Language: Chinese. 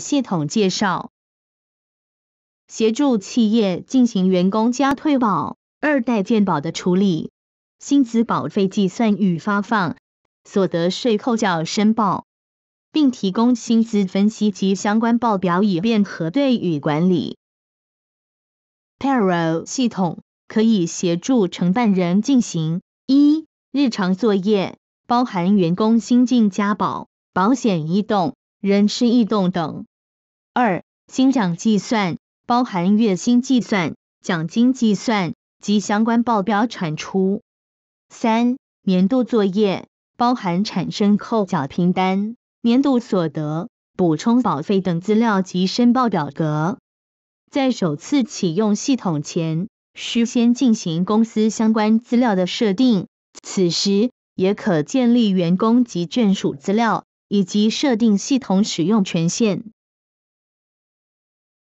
系统介绍，协助企业进行员工加退保、二代建保的处理、薪资保费计算与发放、所得税扣缴申报，并提供薪资分析及相关报表以便核对与管理。Paro 系统可以协助承办人进行一日常作业，包含员工新进加保、保险异动、人事异动等。二、薪奖计算包含月薪计算、奖金计算及相关报表产出。三、年度作业包含产生扣缴凭单、年度所得、补充保费等资料及申报表格。在首次启用系统前，需先进行公司相关资料的设定，此时也可建立员工及眷属资料，以及设定系统使用权限。